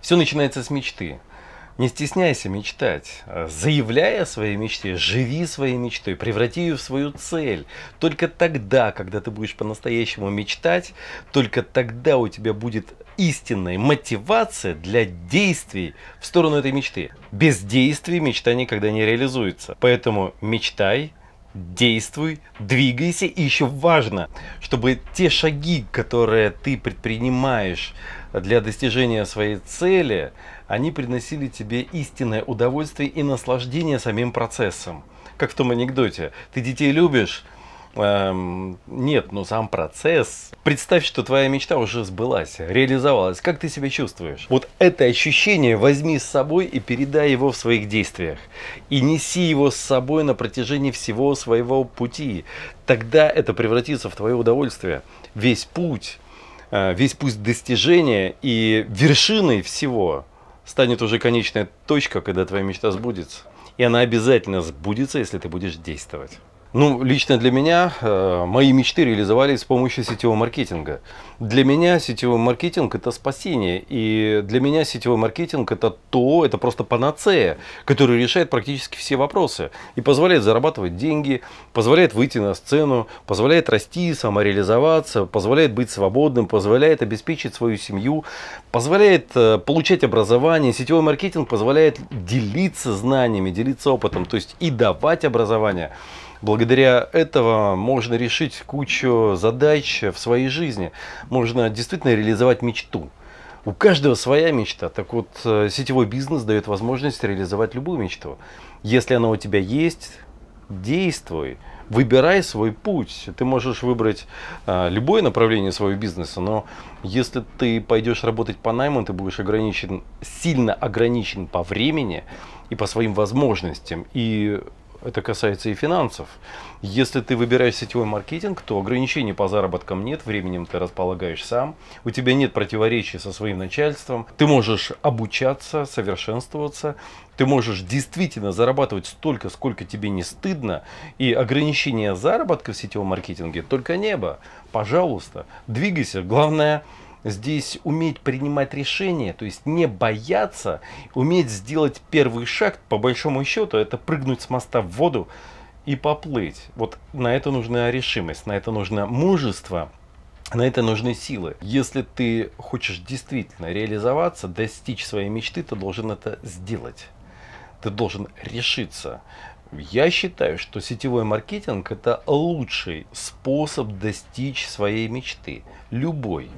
Все начинается с мечты. Не стесняйся мечтать. Заявляя о своей мечте, живи своей мечтой, преврати ее в свою цель. Только тогда, когда ты будешь по-настоящему мечтать, только тогда у тебя будет истинная мотивация для действий в сторону этой мечты. Без действий мечта никогда не реализуется. Поэтому мечтай, действуй, двигайся. И еще важно, чтобы те шаги, которые ты предпринимаешь для достижения своей цели, они приносили тебе истинное удовольствие и наслаждение самим процессом. Как в том анекдоте. Ты детей любишь, Эм, нет, но сам процесс. Представь, что твоя мечта уже сбылась, реализовалась. Как ты себя чувствуешь? Вот это ощущение возьми с собой и передай его в своих действиях. И неси его с собой на протяжении всего своего пути. Тогда это превратится в твое удовольствие. Весь путь Э, весь путь достижения и вершиной всего станет уже конечная точка, когда твоя мечта сбудется. И она обязательно сбудется, если ты будешь действовать. Ну, лично для меня э, мои мечты реализовались с помощью сетевого маркетинга. Для меня сетевой маркетинг это спасение. И для меня сетевой маркетинг это то, это просто панацея, которая решает практически все вопросы. И позволяет зарабатывать деньги, позволяет выйти на сцену, позволяет расти, самореализоваться, позволяет быть свободным, позволяет обеспечить свою семью, позволяет э, получать образование. Сетевой маркетинг позволяет делиться знаниями, делиться опытом, то есть и давать образование. Благодаря этого можно решить кучу задач в своей жизни. Можно действительно реализовать мечту. У каждого своя мечта. Так вот, э, сетевой бизнес дает возможность реализовать любую мечту. Если она у тебя есть, действуй. Выбирай свой путь. Ты можешь выбрать а, любое направление своего бизнеса, но если ты пойдешь работать по найму, ты будешь ограничен, сильно ограничен по времени и по своим возможностям. И это касается и финансов. Если ты выбираешь сетевой маркетинг, то ограничений по заработкам нет, временем ты располагаешь сам, у тебя нет противоречий со своим начальством, ты можешь обучаться, совершенствоваться, ты можешь действительно зарабатывать столько, сколько тебе не стыдно, и ограничения заработка в сетевом маркетинге только небо. Пожалуйста, двигайся, главное – здесь уметь принимать решения, то есть не бояться, уметь сделать первый шаг, по большому счету, это прыгнуть с моста в воду и поплыть. Вот на это нужна решимость, на это нужно мужество, на это нужны силы. Если ты хочешь действительно реализоваться, достичь своей мечты, ты должен это сделать. Ты должен решиться. Я считаю, что сетевой маркетинг – это лучший способ достичь своей мечты. Любой.